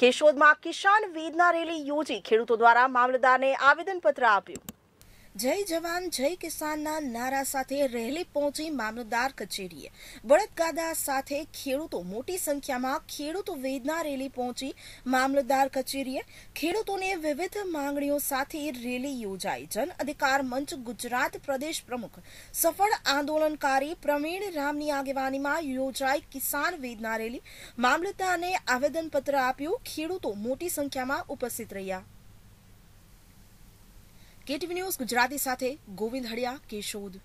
કેશોદમાં કિસાન વેદના રેલી યોજી ખેડૂતો દ્વારા મામલતદારને આવેદનપત્ર આપ્યું જય જવાન જય કિસાનના નારા સાથે રેલી પહોંચી મામલતદાર કચેરીએ બળદગાદા સાથે ખેડૂતો મોટી સંખ્યામાં ખેડૂતો વેદના રેલી પહોંચી મામલતદાર કચેરીએ ખેડૂતોને વિવિધ માંગણીઓ સાથે રેલી યોજાઈ જન અધિકાર મંચ ગુજરાત પ્રદેશ પ્રમુખ સફળ આંદોલનકારી પ્રવીણ રામની આગેવાનીમાં યોજાઈ કિસાન વેદના રેલી મામલતદારને આવેદનપત્ર આપ્યું ખેડૂતો મોટી સંખ્યામાં ઉપસ્થિત રહ્યા केटीवी न्यूज गुजराती साथ गोविंद हड़िया केशोद